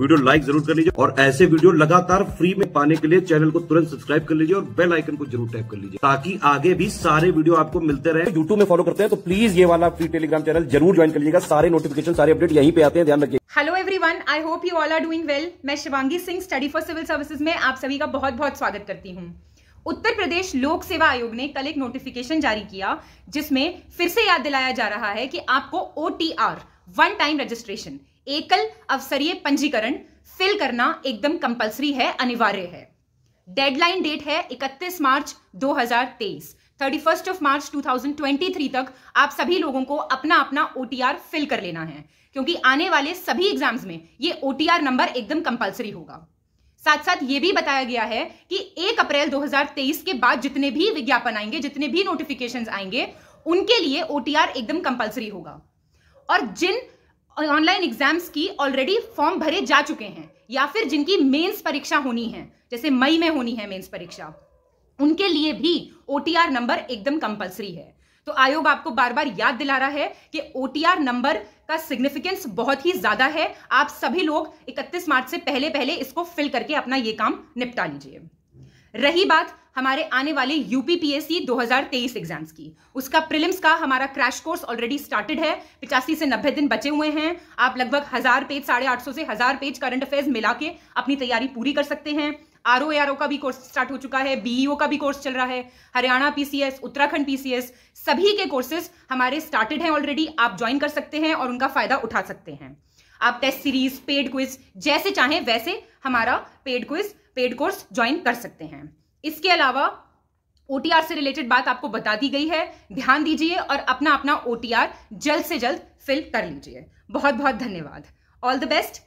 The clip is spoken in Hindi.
वीडियो लाइक जरूर कर लीजिए और ऐसे वीडियो लगातार फ्री में पाने के लिए चैनल को तुरंत सब्सक्राइब कर लीजिए और बेल आइकन को जरूर टैप कर लीजिए ताकि आगे भी सारे वीडियो आपको मिलते रहे यूट्यूब में फॉलो करते हैं तो प्लीज ये वाला फ्री टेलीग्राम चैनल जरूर ज्वाइन कर लीजिएगा सारे नोटिफिकेशन सारे अपडेट यहीं पे आते हैं ध्यान रखिए hello everyone I hope you all are doing well मैं Shivangi Singh study for civil services में आप सभी का बहुत बहुत स्वागत करती हूँ उत्तर प्रदेश लोक सेवा आयोग ने कल एक नोटिफिकेशन जारी किया जिसमें फिर से याद दिलाया जा रहा है कि आपको ओ वन टाइम रजिस्ट्रेशन एकल अवसरीय पंजीकरण फिल करना एकदम कंपलसरी है अनिवार्य है डेडलाइन डेट है 31 मार्च 2023 31 ऑफ मार्च 2023 तक आप सभी लोगों को अपना अपना ओटीआर फिल कर लेना है क्योंकि आने वाले सभी एग्जाम्स में ये ओटीआर नंबर एकदम कंपलसरी होगा साथ साथ ये भी बताया गया है कि 1 अप्रैल 2023 के बाद जितने भी विज्ञापन आएंगे जितने भी नोटिफिकेशन आएंगे उनके लिए ओटीआर एकदम कंपलसरी होगा और जिन ऑनलाइन एग्जाम्स की ऑलरेडी फॉर्म भरे जा चुके हैं या फिर जिनकी मेंस परीक्षा होनी है जैसे मई में होनी है मेंस परीक्षा उनके लिए भी ओ नंबर एकदम कंपलसरी है तो आयोग आपको बार बार याद दिला रहा है कि ओ नंबर का सिग्निफिकेंस बहुत ही ज्यादा है आप सभी लोग 31 मार्च से पहले पहले इसको फिल करके अपना ये काम निपटा लीजिए रही बात हमारे आने वाले यूपीपीएससी 2023 एग्जाम्स की उसका प्रिलिम्स का हमारा क्रैश कोर्स ऑलरेडी स्टार्टेड है पिचासी से नब्बे दिन बचे हुए हैं आप लगभग हजार पेज साढ़े आठ सौ से हजार पेज करंट अफेयर्स मिला के अपनी तैयारी पूरी कर सकते हैं आर ओ आर ओ का भी कोर्स स्टार्ट हो चुका है बीईओ e का भी कोर्स चल रहा है हरियाणा पीसीएस उत्तराखंड पीसीएस सभी के कोर्सेज हमारे स्टार्टेड हैं ऑलरेडी आप ज्वाइन कर सकते हैं और उनका फायदा उठा सकते हैं आप टेस्ट सीरीज पेड क्विज जैसे चाहें वैसे हमारा paid quiz paid course join कर सकते हैं इसके अलावा ओटीआर से रिलेटेड बात आपको बता दी गई है ध्यान दीजिए और अपना अपना ओटीआर जल्द से जल्द फिल कर लीजिए बहुत बहुत धन्यवाद ऑल द बेस्ट